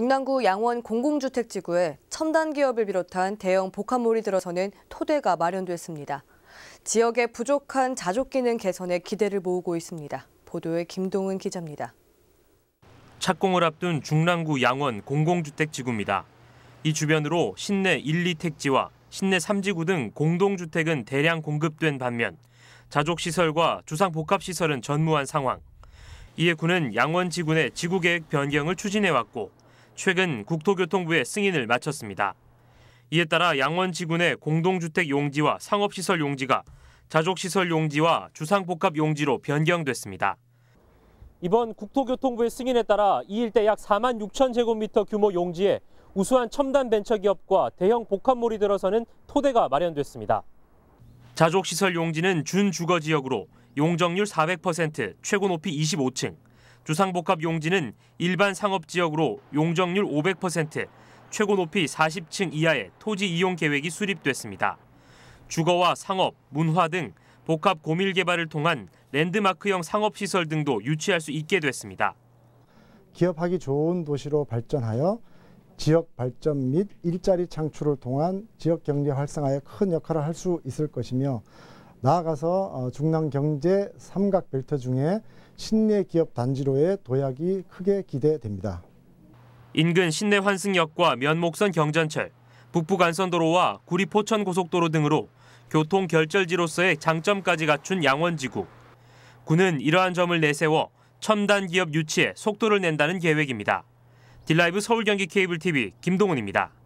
중랑구 양원 공공주택지구에 첨단 기업을 비롯한 대형 복합몰이 들어서는 토대가 마련됐습니다. 지역의 부족한 자족기능 개선에 기대를 모으고 있습니다. 보도에 김동은 기자입니다. 착공을 앞둔 중랑구 양원 공공주택지구입니다. 이 주변으로 신내 1, 2택지와 신내 3지구 등 공동주택은 대량 공급된 반면 자족시설과 주상복합시설은 전무한 상황. 이에 군은 양원지구 내 지구계획 변경을 추진해왔고 최근 국토교통부의 승인을 마쳤습니다. 이에 따라 양원지구내 공동주택 용지와 상업시설 용지가 자족시설 용지와 주상복합 용지로 변경됐습니다. 이번 국토교통부의 승인에 따라 이 일대 약 4만 6천 제곱미터 규모 용지에 우수한 첨단 벤처기업과 대형 복합몰이 들어서는 토대가 마련됐습니다. 자족시설 용지는 준주거지역으로 용적률 400%, 최고 높이 25층, 주상복합 용지는 일반 상업 지역으로 용적률 500%, 최고 높이 40층 이하의 토지 이용 계획이 수립됐습니다. 주거와 상업, 문화 등 복합 고밀 개발을 통한 랜드마크형 상업 시설 등도 유치할 수 있게 됐습니다. 기업하기 좋은 도시로 발전하여 지역 발전 및 일자리 창출을 통한 지역 경제 활성화에 큰 역할을 할 수 있을 것이며 나아가서 어, 중남 경제 삼각 벨트 중에 신내 기업 단지로의 도약이 크게 기대됩니다. 인근 신내 환승역과 면목선 경전철, 북부간선도로와 구리포천 고속도로 등으로 교통 결절지로서의 장점까지 갖춘 양원지구. 군은 이러한 점을 내세워 첨단 기업 유치에 속도를 낸다는 계획입니다. 딜라이브 서울 경기 케이블 TV 김동훈입니다.